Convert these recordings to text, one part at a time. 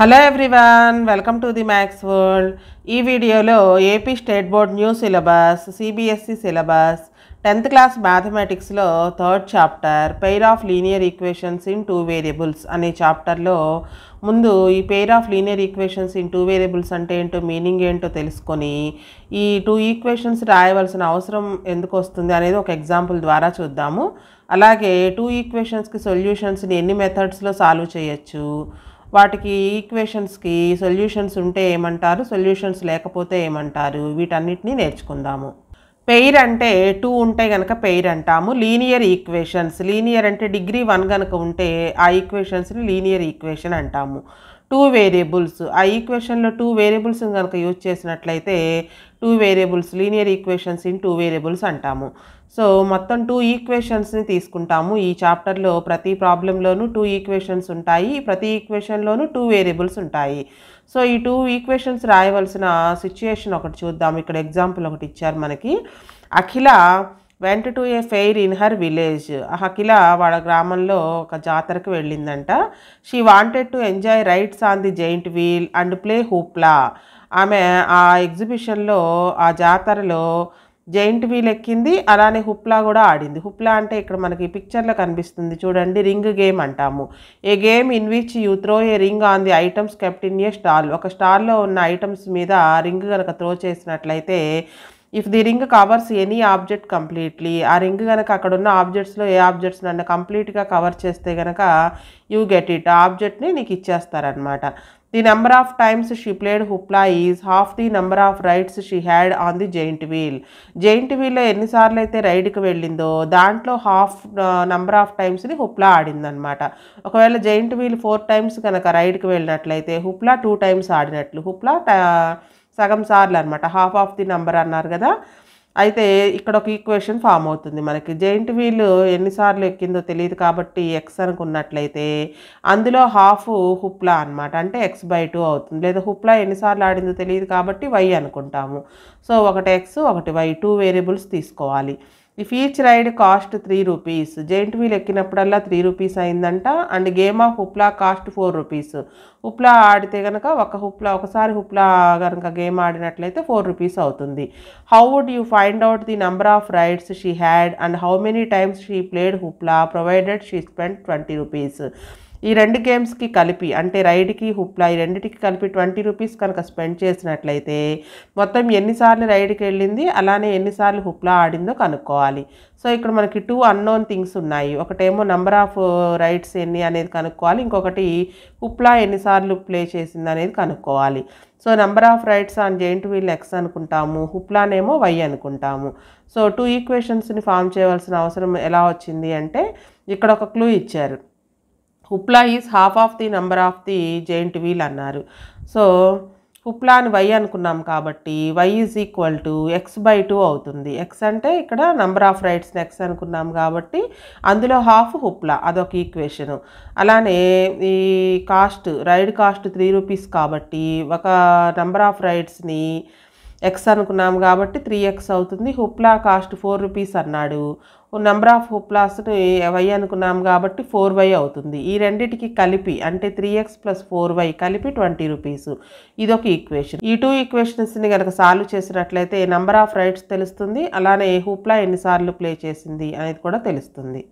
Hello everyone welcome to the maths world ఈ వీడియోలో AP state board new syllabus CBSE e syllabus tenth class మ్యాథమెటిక్స్లో third chapter pair of linear equations in two variables అనే చాప్టర్లో ముందు ఈ pair of linear equations in two variables అంటే ఏంటో meaning ఏంటో తెలుసుకొని ఈ టూ ఈక్వేషన్స్ రాయవలసిన అవసరం ఎందుకు వస్తుంది అనేది ఒక ఎగ్జాంపుల్ ద్వారా చూద్దాము అలాగే టూ ఈక్వేషన్స్కి సొల్యూషన్స్ని ఎన్ని మెథడ్స్లో సాల్వ్ చేయొచ్చు వాటికి ఈక్వేషన్స్కి సొల్యూషన్స్ ఉంటే ఏమంటారు సొల్యూషన్స్ లేకపోతే ఏమంటారు వీటన్నిటిని నేర్చుకుందాము పెయిర్ అంటే టూ ఉంటే కనుక పెయిర్ అంటాము లీనియర్ ఈక్వేషన్స్ లీనియర్ అంటే డిగ్రీ వన్ కనుక ఉంటే ఆ ఈక్వేషన్స్ని లీనియర్ ఈక్వేషన్ అంటాము టూ వేరియబుల్స్ ఆ ఈక్వేషన్లో టూ వేరియబుల్స్ కనుక యూజ్ చేసినట్లయితే two variables linear equations in two variables అంటాము సో మొత్తం టూ ఈక్వేషన్స్ని తీసుకుంటాము ఈ చాప్టర్లో ప్రతి ప్రాబ్లంలోనూ టూ ఈక్వేషన్స్ ఉంటాయి ప్రతి ఈక్వేషన్లోనూ టూ వేరియబుల్స్ ఉంటాయి సో ఈ టూ ఈక్వేషన్స్ రాయవలసిన సిచ్యుయేషన్ ఒకటి చూద్దాం ఇక్కడ ఎగ్జాంపుల్ ఒకటి ఇచ్చారు మనకి Akhila went to a fair in her village Akhila వాళ్ళ గ్రామంలో ఒక జాతరకు వెళ్ళిందంట she wanted to enjoy rides on the giant wheel and play hoopla ఆమె ఆ ఎగ్జిబిషన్లో ఆ జాతరలో జైంట్ వీల్ ఎక్కింది అలానే హుప్లా కూడా ఆడింది హుప్లా అంటే ఇక్కడ మనకి పిక్చర్లో కనిపిస్తుంది చూడండి రింగ్ గేమ్ అంటాము a game in which you throw a ring on the items kept in a stall ఒక స్టాల్లో ఉన్న ఐటమ్స్ మీద రింగ్ కనుక త్రో చేసినట్లయితే if the ring covers any object completely ఆ రింగ్ కనుక అక్కడ ఉన్న ఆబ్జెక్ట్స్లో ఏ ఆబ్జెక్ట్స్ నన్ను కంప్లీట్గా కవర్ చేస్తే కనుక యూ గెట్ ఇట్ ఆ ఆబ్జెక్ట్ని నీకు ఇచ్చేస్తారనమాట the number of times she played hoopla is half the number of rides she had on the giant wheel giant వీల్లో ఎన్నిసార్లు అయితే రైడ్కి వెళ్ళిందో దాంట్లో హాఫ్ నెంబర్ ఆఫ్ టైమ్స్ని హుప్లా ఆడిందనమాట ఒకవేళ జైంట్ వీల్ ఫోర్ టైమ్స్ కనుక రైడ్కి వెళ్ళినట్లయితే హుప్లా టూ టైమ్స్ ఆడినట్లు హుప్లా సగం సార్లు అనమాట హాఫ్ ఆఫ్ ది నెంబర్ అన్నారు కదా అయితే ఇక్కడ ఒక ఈక్వేషన్ ఫామ్ అవుతుంది మనకి జెయింట్ వీల్ ఎన్నిసార్లు ఎక్కిందో తెలియదు కాబట్టి ఎక్స్ అనుకున్నట్లయితే అందులో హాఫ్ హుప్లా అనమాట అంటే ఎక్స్ బై టూ అవుతుంది లేదా హుప్లా ఎన్నిసార్లు ఆడిందో తెలియదు కాబట్టి వై అనుకుంటాము సో ఒకటి ఎక్స్ ఒకటి వై టూ వేరియబుల్స్ తీసుకోవాలి if each ride cost three rupees giant wheel ఎక్కినప్పుడల్లా త్రీ రూపీస్ అయిందంట and game of hoopla cost four rupees hoopla ఆడితే కనుక ఒక హుప్లా ఒకసారి హుప్లా కనుక గేమ్ ఆడినట్లయితే ఫోర్ రూపీస్ అవుతుంది how would you find out the number of rides she had and how many times she played hoopla provided she spend twenty rupees ఈ రెండు గేమ్స్కి కలిపి అంటే రైడ్కి హుప్లా ఈ రెండింటికి కలిపి ట్వంటీ రూపీస్ కనుక స్పెండ్ చేసినట్లయితే మొత్తం ఎన్నిసార్లు రైడ్కి వెళ్ళింది అలానే ఎన్నిసార్లు హుప్లా ఆడిందో కనుక్కోవాలి సో ఇక్కడ మనకి టూ అన్నోన్ థింగ్స్ ఉన్నాయి ఒకటేమో నెంబర్ ఆఫ్ రైడ్స్ ఎన్ని అనేది కనుక్కోవాలి ఇంకొకటి హుప్లా ఎన్నిసార్లు ప్లే చేసింది అనేది కనుక్కోవాలి so number of rides on giant wheel X అనుకుంటాము హుప్లానేమో వై అనుకుంటాము సో టూ ఈక్వేషన్స్ని ఫామ్ చేయవలసిన అవసరం ఎలా వచ్చింది అంటే ఇక్కడ ఒక క్లూ ఇచ్చారు hoopla is half of the number of the giant wheel అన్నారు సో హుప్లా అని వై అనుకున్నాం కాబట్టి Y is equal to X by two అవుతుంది ఎక్స్ అంటే ఇక్కడ నంబర్ ఆఫ్ రైట్స్ ఎక్స్ అనుకున్నాం కాబట్టి అందులో హాఫ్ హుప్లా అదొక ఈక్వేషను అలానే ఈ cost ride cost three rupees కాబట్టి ఒక నంబర్ ఆఫ్ రైడ్స్ని ఎక్స్ అనుకున్నాము కాబట్టి త్రీ ఎక్స్ అవుతుంది హుప్లా కాస్ట్ ఫోర్ రూపీస్ అన్నాడు నెంబర్ ఆఫ్ హుప్లాస్ని వై అనుకున్నాము కాబట్టి ఫోర్ వై అవుతుంది ఈ రెండింటికి కలిపి అంటే three X plus four Y కలిపి ట్వంటీ రూపీస్ ఇదొక ఈక్వేషన్ ఈ టూ ఈక్వేషన్స్ని కనుక సాల్వ్ చేసినట్లయితే నెంబర్ ఆఫ్ రైట్స్ తెలుస్తుంది అలానే హుప్లా ఎన్నిసార్లు ప్లే చేసింది అనేది కూడా తెలుస్తుంది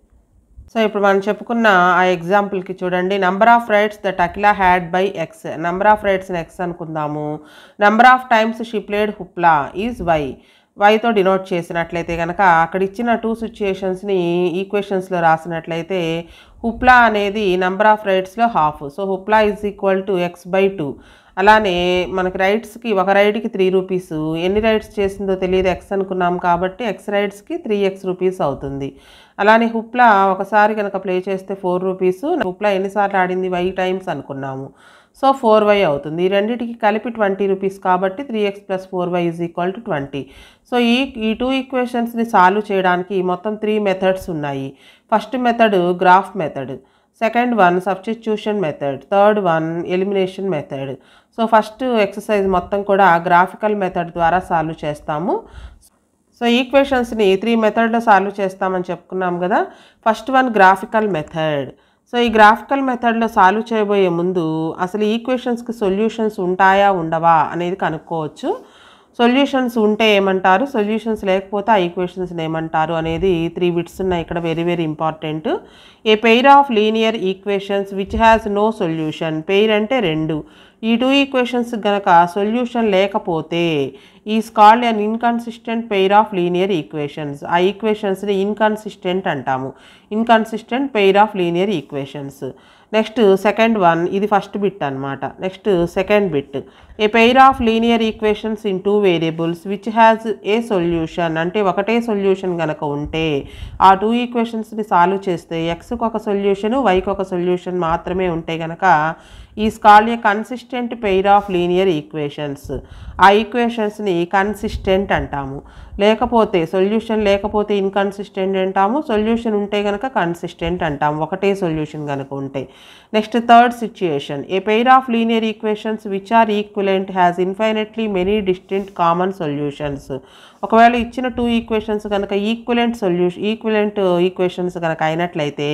సో ఇప్పుడు మనం చెప్పుకున్న ఆ ఎగ్జాంపుల్కి చూడండి number of rides that Akhila had by X number of రైట్స్ని ఎక్స్ అనుకుందాము number of times she played hoopla is Y వైతో డినోట్ చేసినట్లయితే కనుక అక్కడ ఇచ్చిన టూ సిచ్యుయేషన్స్ని ఈక్వేషన్స్లో రాసినట్లయితే హుప్లా అనేది నంబర్ ఆఫ్ రైట్స్లో half so hoopla is equal to X by two అలానే మనకి రైడ్స్కి ఒక రైడ్కి త్రీ రూపీస్ ఎన్ని రైడ్స్ చేసిందో తెలియదు ఎక్స్ అనుకున్నాం కాబట్టి ఎక్స్ రైడ్స్కి త్రీ ఎక్స్ రూపీస్ అవుతుంది అలానే హుప్లా ఒకసారి కనుక ప్లే చేస్తే ఫోర్ రూపీస్ హుప్లా ఎన్నిసార్లు ఆడింది వై టైమ్స్ అనుకున్నాము సో ఫోర్ వై అవుతుంది ఈ రెండింటికి కలిపి ట్వంటీ రూపీస్ కాబట్టి three X plus four Y is equal to twenty so ఈ ఈ టూ ఈక్వేషన్స్ని సాల్వ్ చేయడానికి మొత్తం త్రీ మెథడ్స్ ఉన్నాయి first method graph method second one substitution method third one elimination method so first exercise మొత్తం కూడా graphical method ద్వారా solve చేస్తాము సో ఈక్వేషన్స్ని త్రీ మెథడ్లో సాల్వ్ చేస్తామని చెప్పుకున్నాం కదా first one graphical method so ఈ గ్రాఫికల్ మెథడ్లో సాల్వ్ చేయబోయే ముందు అసలు ఈక్వేషన్స్కి సొల్యూషన్స్ ఉంటాయా ఉండవా అనేది కనుక్కోవచ్చు సొల్యూషన్స్ ఉంటే ఏమంటారు సొల్యూషన్స్ లేకపోతే ఆ ఈక్వేషన్స్ని ఏమంటారు అనేది త్రీ బిట్స్ ఉన్నాయి ఇక్కడ very very important a pair of linear equations which has no solution pair అంటే రెండు ఈ టూ ఈక్వేషన్స్ గనక సొల్యూషన్ లేకపోతే is called and inconsistent pair of linear equations ఆ ఈక్వేషన్స్ని ఇన్కన్సిస్టెంట్ అంటాము inconsistent pair of linear equations next second one ఇది first bit అనమాట next second bit a pair of linear equations in two variables which has a solution అంటే ఒకటే solution కనుక ఉంటే ఆ టూ ఈక్వేషన్స్ని సాల్వ్ చేస్తే ఎక్స్కి ఒక సొల్యూషన్ వైకి ఒక సొల్యూషన్ మాత్రమే ఉంటే కనుక is called a consistent pair of linear equations ఆ ఈక్వేషన్స్ని కన్సిస్టెంట్ అంటాము లేకపోతే సొల్యూషన్ లేకపోతే ఇన్కన్సిస్టెంట్ అంటాము సొల్యూషన్ ఉంటే కనుక కన్సిస్టెంట్ అంటాము ఒకటే సొల్యూషన్ కనుక ఉంటే next third situation a pair of linear equations which are equivalent has infinitely many distinct common solutions ఒకవేళ ఇచ్చిన టూ ఈక్వేషన్స్ కనుక ఈక్వలెంట్ సొల్యూషన్ ఈక్వలెంట్ ఈక్వేషన్స్ కనుక అయినట్లయితే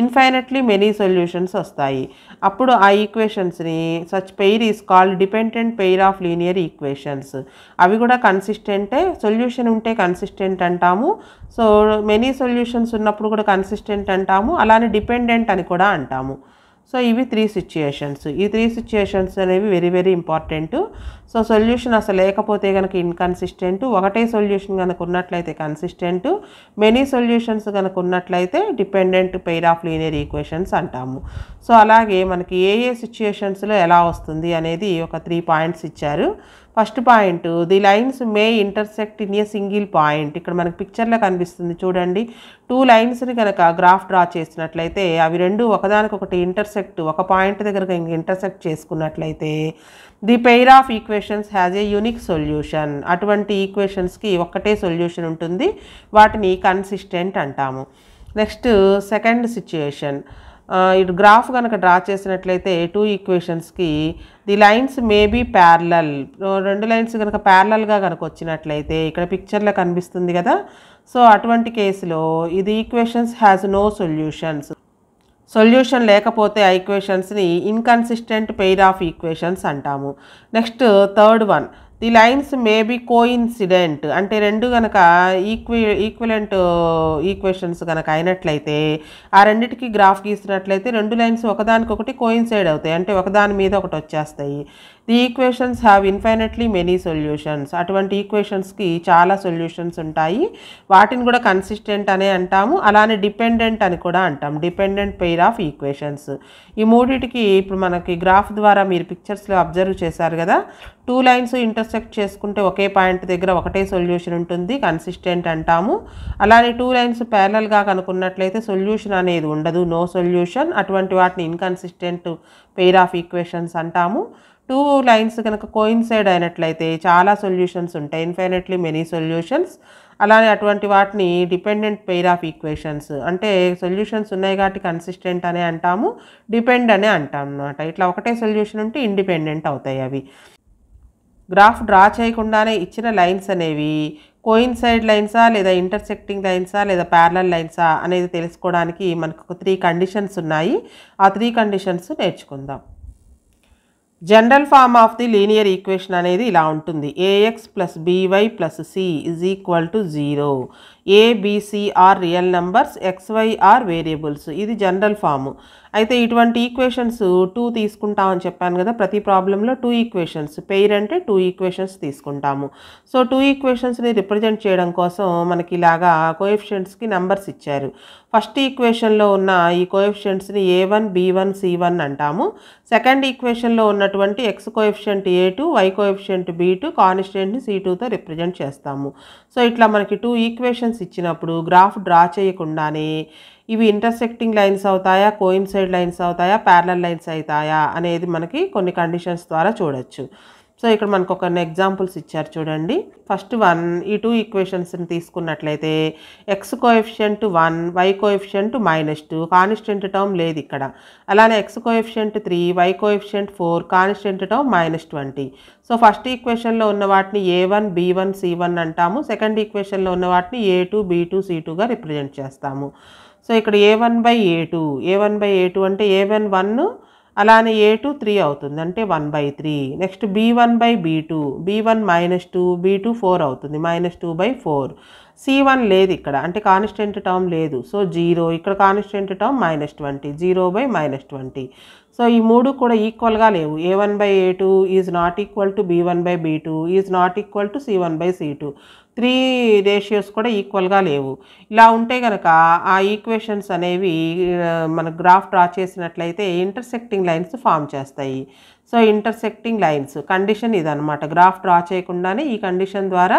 ఇన్ఫైనట్లీ మెనీ సొల్యూషన్స్ వస్తాయి అప్పుడు ఆ ఈక్వేషన్స్ని such pair is called dependent pair of linear equations అవి కూడా కన్సిస్టెంటే సొల్యూషన్ ఉంటే కన్సిస్టెంట్ అంటాము సో మెనీ సొల్యూషన్స్ ఉన్నప్పుడు కూడా కన్సిస్టెంట్ అంటాము అలానే డిపెండెంట్ అని కూడా అంటాము సో ఇవి త్రీ సిచ్యుయేషన్స్ ఈ త్రీ సిచ్యుయేషన్స్ అనేవి very very important so solution అసలు లేకపోతే కనుక ఇన్కన్సిస్టెంట్ ఒకటే సొల్యూషన్ కనుక ఉన్నట్లయితే కన్సిస్టెంట్ మెనీ సొల్యూషన్స్ కనుక ఉన్నట్లయితే dependent pair of linear equations అంటాము సో అలాగే మనకి ఏ ఏ సిచ్యుయేషన్స్లో ఎలా వస్తుంది అనేది ఒక త్రీ పాయింట్స్ ఇచ్చారు first point the lines may intersect in a single point ఇక్కడ మనకి పిక్చర్లో కనిపిస్తుంది చూడండి టూ లైన్స్ని కనుక గ్రాఫ్ డ్రా చేసినట్లయితే అవి రెండు ఒకదానికొకటి ఇంటర్సెక్ట్ ఒక పాయింట్ దగ్గర ఇంటర్సెక్ట్ చేసుకున్నట్లయితే the pair of equations has a unique solution అటువంటి ఈక్వేషన్స్కి ఒక్కటే సొల్యూషన్ ఉంటుంది వాటిని కన్సిస్టెంట్ అంటాము నెక్స్ట్ సెకండ్ సిచ్యుయేషన్ ఇటు గ్రాఫ్ కనుక డ్రా చేసినట్లయితే టూ ఈక్వేషన్స్కి the lines may be parallel రెండు లైన్స్ కనుక ప్యారలల్గా కనుక వచ్చినట్లయితే ఇక్కడ పిక్చర్లో కనిపిస్తుంది కదా సో అటువంటి కేసులో ఇది equations has no solutions solution లేకపోతే ఆ ఈక్వేషన్స్ని ఇన్కన్సిస్టెంట్ పెయిర్ ఆఫ్ ఈక్వేషన్స్ అంటాము next third one the lines may coincident అంటే రెండు కనుక ఈక్వి ఈక్వలెంట్ ఈక్వేషన్స్ కనుక అయినట్లయితే ఆ రెండిటికి గ్రాఫ్ గీసినట్లయితే రెండు లైన్స్ ఒకదానికొకటి కోయిన్సైడ్ అవుతాయి అంటే ఒకదాని మీద ఒకటి వచ్చేస్తాయి the equations have infinitely many solutions అటువంటి ఈక్వేషన్స్కి చాలా సొల్యూషన్స్ ఉంటాయి వాటిని కూడా కన్సిస్టెంట్ అనే అంటాము అలానే డిపెండెంట్ అని కూడా అంటాం డిపెండెంట్ పెయిర్ ఆఫ్ ఈక్వేషన్స్ ఈ మూడింటికి ఇప్పుడు మనకి గ్రాఫ్ ద్వారా మీరు పిక్చర్స్లో అబ్జర్వ్ చేశారు కదా టూ లైన్స్ ఇంటర్సెక్ట్ చేసుకుంటే ఒకే పాయింట్ దగ్గర ఒకటే సొల్యూషన్ ఉంటుంది కన్సిస్టెంట్ అంటాము అలానే టూ లైన్స్ ప్యారల్గా కనుకున్నట్లయితే సొల్యూషన్ అనేది ఉండదు నో సొల్యూషన్ అటువంటి వాటిని ఇన్కన్సిస్టెంట్ పెయిర్ ఆఫ్ ఈక్వేషన్స్ అంటాము టూ లైన్స్ కనుక కోయిన్సైడ్ అయినట్లయితే చాలా సొల్యూషన్స్ ఉంటాయి ఇన్ఫైనెట్లీ మెనీ సొల్యూషన్స్ అలానే అటువంటి వాటిని డిపెండెంట్ పెయిర్ ఆఫ్ ఈక్వేషన్స్ అంటే సొల్యూషన్స్ ఉన్నాయి కాబట్టి కన్సిస్టెంట్ అనే అంటాము డిపెండ్ అనే అంటాం అనమాట ఇట్లా ఒకటే సొల్యూషన్ ఉంటే ఇండిపెండెంట్ అవుతాయి అవి గ్రాఫ్ డ్రా చేయకుండానే ఇచ్చిన లైన్స్ అనేవి కోయిన్సైడ్ లైన్సా లేదా ఇంటర్సెక్టింగ్ లైన్సా లేదా ప్యారలల్ లైన్సా అనేది తెలుసుకోవడానికి మనకు త్రీ కండిషన్స్ ఉన్నాయి ఆ త్రీ కండిషన్స్ నేర్చుకుందాం General form of the linear equation I to learn is AX plus BY plus C is equal to 0. A b c are real x y x y are variables ఇది జనరల్ ఫాము అయితే ఇటువంటి ఈక్వేషన్స్ టూ తీసుకుంటామని చెప్పాను కదా ప్రతి ప్రాబ్లంలో టూ ఈక్వేషన్స్ పెయిర్ అంటే టూ ఈక్వేషన్స్ తీసుకుంటాము సో టూ ఈక్వేషన్స్ని రిప్రజెంట్ చేయడం కోసం మనకి ఇలాగా కోఎఫిషియంట్స్కి నెంబర్స్ ఇచ్చారు ఫస్ట్ ఈక్వేషన్లో ఉన్న ఈ కోఎఫిషియంట్స్ని a one b one c one అంటాము సెకండ్ ఈక్వేషన్లో ఉన్నటువంటి x coefficient a two y coefficient b two కాన్స్టెంట్ని సి టూతో రిప్రజెంట్ చేస్తాము సో ఇట్లా మనకి టూ ఈక్వేషన్స్ క్వశ్చన్స్ ఇచ్చినప్పుడు గ్రాఫ్ డ్రా చేయకుండానే ఇవి ఇంటర్సెక్టింగ్ లైన్స్ అవుతాయా కోయిన్సైడ్ లైన్స్ అవుతాయా ప్యారలల్ లైన్స్ అవుతాయా అనేది మనకి కొన్ని కండిషన్స్ ద్వారా చూడొచ్చు సో ఇక్కడ మనకు ఒక ఎగ్జాంపుల్స్ ఇచ్చారు చూడండి ఫస్ట్ వన్ ఈ టూ ఈక్వేషన్స్ని తీసుకున్నట్లయితే x coefficient one y coefficient minus two constant term లేదు ఇక్కడ అలానే x coefficient three y coefficient four constant term minus twenty so first ఈక్వేషన్లో ఉన్న వాటిని a one b one c one అంటాము సెకండ్ ఈక్వేషన్లో ఉన్న వాటిని a two b two c టూగా రిప్రజెంట్ చేస్తాము సో ఇక్కడ a one by a two a one by a two అంటే ఏ వన్ వన్ అలానే ఏ టూ త్రీ అవుతుంది అంటే one by three next b one by b two b one minus two b two four అవుతుంది minus two by four c one లేదు ఇక్కడ అంటే constant term లేదు so zero ఇక్కడ constant term minus twenty zero by minus twenty so ఈ మూడు కూడా ఈక్వల్గా లేవు a one by a two is not equal to b one by b two is not equal to c one by c two three ratios కూడా ఈక్వల్గా లేవు ఇలా ఉంటే కనుక ఆ ఈక్వేషన్స్ అనేవి మన గ్రాఫ్ డ్రా చేసినట్లయితే ఇంటర్సెక్టింగ్ లైన్స్ ఫామ్ చేస్తాయి సో ఇంటర్సెక్టింగ్ లైన్స్ కండిషన్ ఇదనమాట గ్రాఫ్ డ్రా చేయకుండానే ఈ కండిషన్ ద్వారా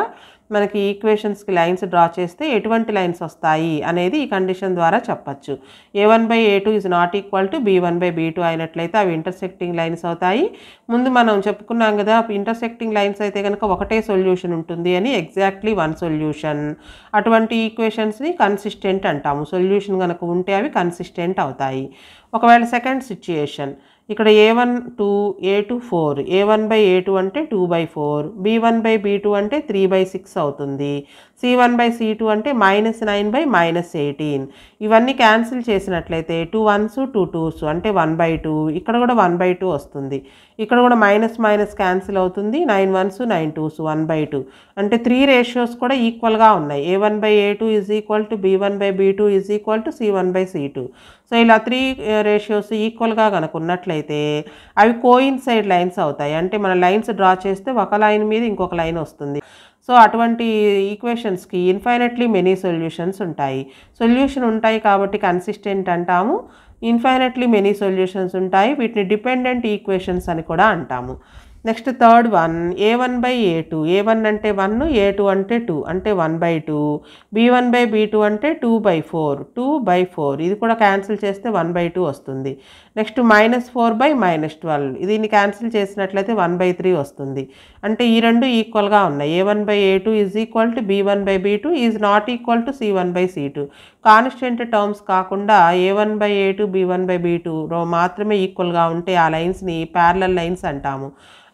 మనకి ఈక్వేషన్స్కి లైన్స్ డ్రా చేస్తే ఎటువంటి లైన్స్ వస్తాయి అనేది ఈ కండిషన్ ద్వారా చెప్పచ్చు a one by a two is not equal to b one by b two అయినట్లయితే అవి ఇంటర్సెక్టింగ్ లైన్స్ అవుతాయి ముందు మనం చెప్పుకున్నాం కదా ఇంటర్సెక్టింగ్ లైన్స్ అయితే కనుక ఒకటే సొల్యూషన్ ఉంటుంది అని ఎగ్జాక్ట్లీ వన్ సొల్యూషన్ అటువంటి ఈక్వేషన్స్ని కన్సిస్టెంట్ అంటాము సొల్యూషన్ కనుక ఉంటే అవి కన్సిస్టెంట్ అవుతాయి ఒకవేళ సెకండ్ సిచ్యుయేషన్ ఇక్కడ a one two a two four a one by a two అంటే two by four b one by b two అంటే త్రీ బై సిక్స్ అవుతుంది c one by c two అంటే minus nine by minus eighteen ఇవన్నీ cancel చేసినట్లయితే two ones two twos అంటే one by two ఇక్కడ కూడా one by two వస్తుంది ఇక్కడ కూడా మైనస్ మైనస్ క్యాన్సిల్ అవుతుంది nine ones nine twos one by two అంటే త్రీ రేషియోస్ కూడా ఈక్వల్గా ఉన్నాయి a one by a two is equal to b one by b two is equal to c one by c two so ఇలా three ratios ఈక్వల్గా కనుక ఉన్నట్లయితే అవి side lines అవుతాయి అంటే మన లైన్స్ డ్రా చేస్తే ఒక లైన్ మీద ఇంకొక లైన్ వస్తుంది సో అటువంటి ఈక్వేషన్స్కి ఇన్ఫైనెట్లీ మెనీ సొల్యూషన్స్ ఉంటాయి సొల్యూషన్ ఉంటాయి కాబట్టి కన్సిస్టెంట్ అంటాము ఇన్ఫైనెట్లీ మెనీ సొల్యూషన్స్ ఉంటాయి వీటిని డిపెండెంట్ ఈక్వేషన్స్ అని కూడా అంటాము next third one a one by a two a one అంటే వన్ ఏ టూ అంటే టూ అంటే one by two b one by b two అంటే two by four two by four ఇది కూడా క్యాన్సిల్ చేస్తే వన్ బై టూ వస్తుంది next minus four by minus twelve దీన్ని cancel చేసినట్లయితే వన్ బై త్రీ వస్తుంది అంటే ఈ రెండు ఈక్వల్గా ఉన్నాయి a one by a two is equal to b one by b two is not equal to c one by c two constant terms కాకుండా a one by a two b one by b two మాత్రమే ఈక్వల్గా ఉంటే ఆ లైన్స్ని parallel lines అంటాము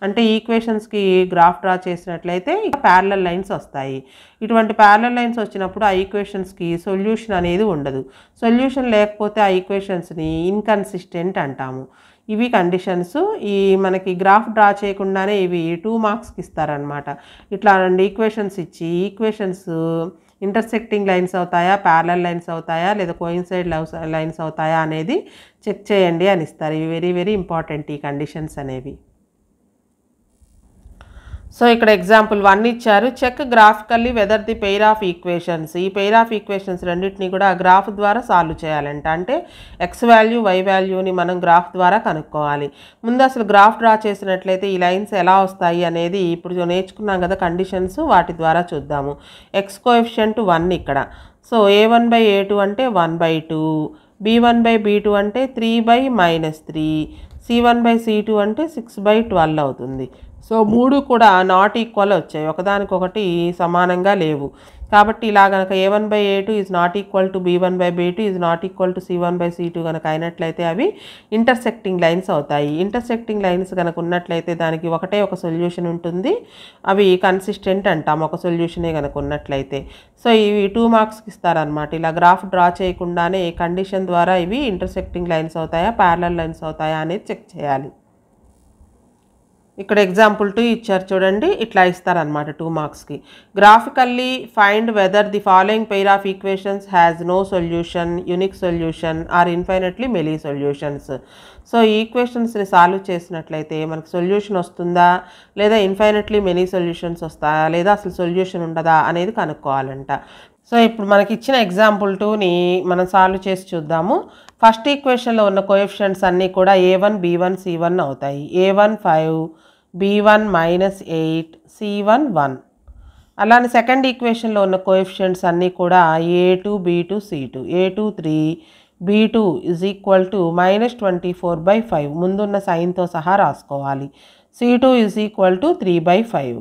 అంటే ఈక్వేషన్స్కి graph draw చేసినట్లయితే ప్యారలల్ లైన్స్ వస్తాయి ఇటువంటి ప్యారల లైన్స్ వచ్చినప్పుడు ఆ ఈక్వేషన్స్కి సొల్యూషన్ అనేది ఉండదు సొల్యూషన్ లేకపోతే ఆ ఈక్వేషన్స్ని ఇన్కన్సిస్టెంట్ అంటాము ఇవి కండిషన్స్ ఈ మనకి గ్రాఫ్ డ్రా చేయకుండానే ఇవి టూ మార్క్స్కి ఇస్తారనమాట ఇట్లా రెండు ఈక్వేషన్స్ ఇచ్చి ఈక్వేషన్స్ ఇంటర్సెక్టింగ్ లైన్స్ అవుతాయా ప్యారలల్ లైన్స్ అవుతాయా లేదా కోయిన్సైడ్ లైన్స్ అవుతాయా అనేది చెక్ చేయండి అని ఇస్తారు ఇవి వెరీ వెరీ ఇంపార్టెంట్ ఈ కండిషన్స్ అనేవి సో ఇక్కడ ఎగ్జాంపుల్ వన్ ఇచ్చారు check graphically whether the pair of equations ఈ పెయిర్ ఆఫ్ ఈక్వేషన్స్ రెండింటినీ కూడా గ్రాఫ్ ద్వారా సాల్వ్ చేయాలంట అంటే ఎక్స్ వాల్యూ వై వాల్యూని మనం గ్రాఫ్ ద్వారా కనుక్కోవాలి ముందు అసలు గ్రాఫ్ డ్రా చేసినట్లయితే ఈ లైన్స్ ఎలా వస్తాయి అనేది ఇప్పుడు నేర్చుకున్నాం కదా కండిషన్స్ వాటి ద్వారా చూద్దాము ఎక్స్ కోఎఫిషియంట్ వన్ ఇక్కడ so a one by a two అంటే one by two b one by b two అంటే three by minus three c one by c two అంటే సిక్స్ బై ట్వెల్వ్ అవుతుంది సో మూడు కూడా నాట్ ఈక్వల్ వచ్చాయి ఒకదానికొకటి సమానంగా లేవు కాబట్టి ఇలా కనుక a one by a two is not equal to b one by b two is not equal to c one by c two కనుక అయినట్లయితే అవి ఇంటర్సెక్టింగ్ లైన్స్ అవుతాయి ఇంటర్సెక్టింగ్ లైన్స్ కనుక ఉన్నట్లయితే దానికి ఒకటే ఒక సొల్యూషన్ ఉంటుంది అవి కన్సిస్టెంట్ అంటాం ఒక సొల్యూషనే కనుక ఉన్నట్లయితే సో ఇవి టూ మార్క్స్కి ఇస్తారనమాట ఇలా గ్రాఫ్ డ్రా చేయకుండానే కండిషన్ ద్వారా ఇవి ఇంటర్సెక్టింగ్ లైన్స్ అవుతాయా ప్యారలల్ లైన్స్ అవుతాయా అనేది చెక్ చేయాలి ఇక్కడ ఎగ్జాంపుల్ టూ ఇచ్చారు చూడండి ఇట్లా ఇస్తారనమాట టూ మార్క్స్కి graphically find whether the following pair of equations has no solution unique solution or infinitely many solutions so ఈక్వేషన్స్ని సాల్వ్ చేసినట్లయితే మనకు సొల్యూషన్ వస్తుందా లేదా ఇన్ఫైనట్లీ మెనీ సొల్యూషన్స్ వస్తాయా లేదా అసలు సొల్యూషన్ ఉండదా అనేది కనుక్కోవాలంట సో ఇప్పుడు మనకి ఇచ్చిన ఎగ్జాంపుల్ టూని మనం సాల్వ్ చేసి చూద్దాము ఫస్ట్ ఈక్వేషన్లో ఉన్న కోఎఫిషియంట్స్ అన్నీ కూడా a one b one c one అవుతాయి a one five b one minus eight c one one అలానే సెకండ్ ఈక్వేషన్లో ఉన్న కోఎఫిషియంట్స్ అన్నీ కూడా a two b two c two a two three b two is equal to minus twenty four by five ముందున్న సైన్తో సహా రాసుకోవాలి c two is equal to three by five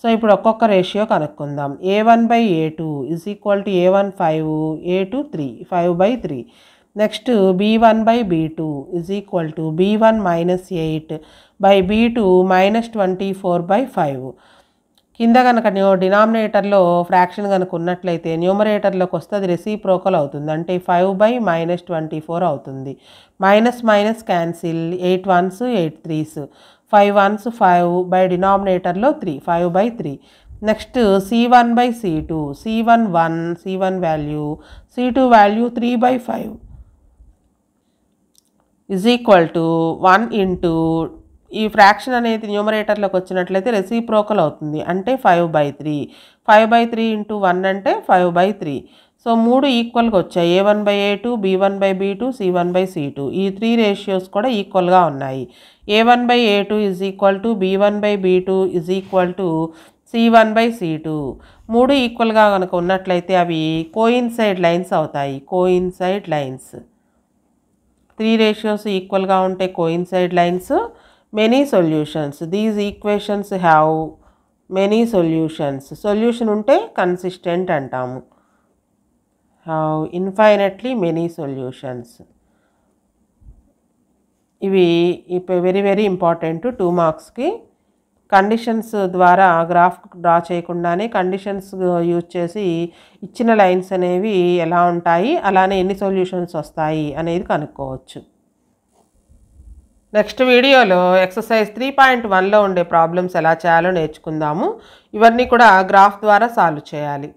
so ఇప్పుడు ఒక్కొక్క రేషియో కనుక్కుందాం a one by a two is equal to a one five a two three five by three next b one by b two is equal to b one minus eight by b two minus twenty four by five కింద కనుక డినామినేటర్లో fraction కనుక ఉన్నట్లయితే న్యూమరేటర్లోకి వస్తే అది reciprocal అవుతుంది అంటే five by minus twenty four అవుతుంది minus minus cancel eight ones eight threes five ones five by డినామినేటర్లో three five by three next c one by c two c one one c one value c two value three by five is equal to one into ఈ fraction అనేది న్యూమరేటర్లోకి వచ్చినట్లయితే reciprocal అవుతుంది అంటే five by three five by three into one అంటే five by three so మూడు ఈక్వల్గా వచ్చాయి a one by a two b one by b two c one by c two ఈ త్రీ రేషియోస్ కూడా ఈక్వల్గా ఉన్నాయి a one by a two is equal to b one by b two is equal to c one by c two మూడు ఈక్వల్గా కనుక ఉన్నట్లయితే అవి coincide lines అవుతాయి coincide lines three ratios ఈక్వల్గా ఉంటే coincide lines many solutions these equations have many solutions solution ఉంటే consistent అంటాము ఇన్ఫైనెట్లీ మెనీ సొల్యూషన్స్ ఇవి వెరీ వెరీ ఇంపార్టెంట్ టూ మార్క్స్కి కండిషన్స్ ద్వారా గ్రాఫ్ డ్రా చేయకుండానే కండిషన్స్ యూజ్ చేసి ఇచ్చిన లైన్స్ అనేవి ఎలా ఉంటాయి అలానే ఎన్ని సొల్యూషన్స్ వస్తాయి అనేది కనుక్కోవచ్చు నెక్స్ట్ వీడియోలో ఎక్సర్సైజ్ త్రీ పాయింట్ వన్లో ఉండే ప్రాబ్లమ్స్ ఎలా చేయాలో నేర్చుకుందాము ఇవన్నీ కూడా గ్రాఫ్ ద్వారా సాల్వ్ చేయాలి